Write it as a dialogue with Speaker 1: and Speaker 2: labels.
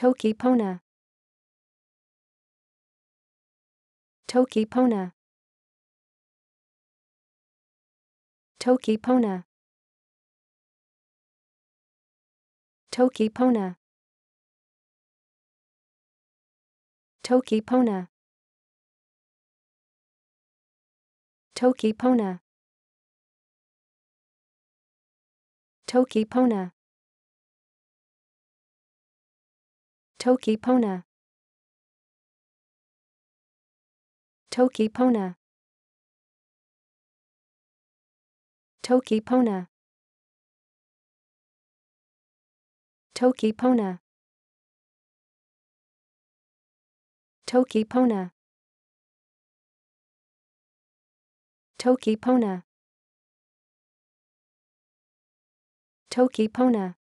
Speaker 1: Toki Pona. Toki Pona. Toki Pona. Toki Pona. Toki Pona. Toki Pona. Toki Pona. Toki Pona. Toki Pona. Toki Pona. Toki Pona. Toki Pona. Toki Pona. Toki Pona.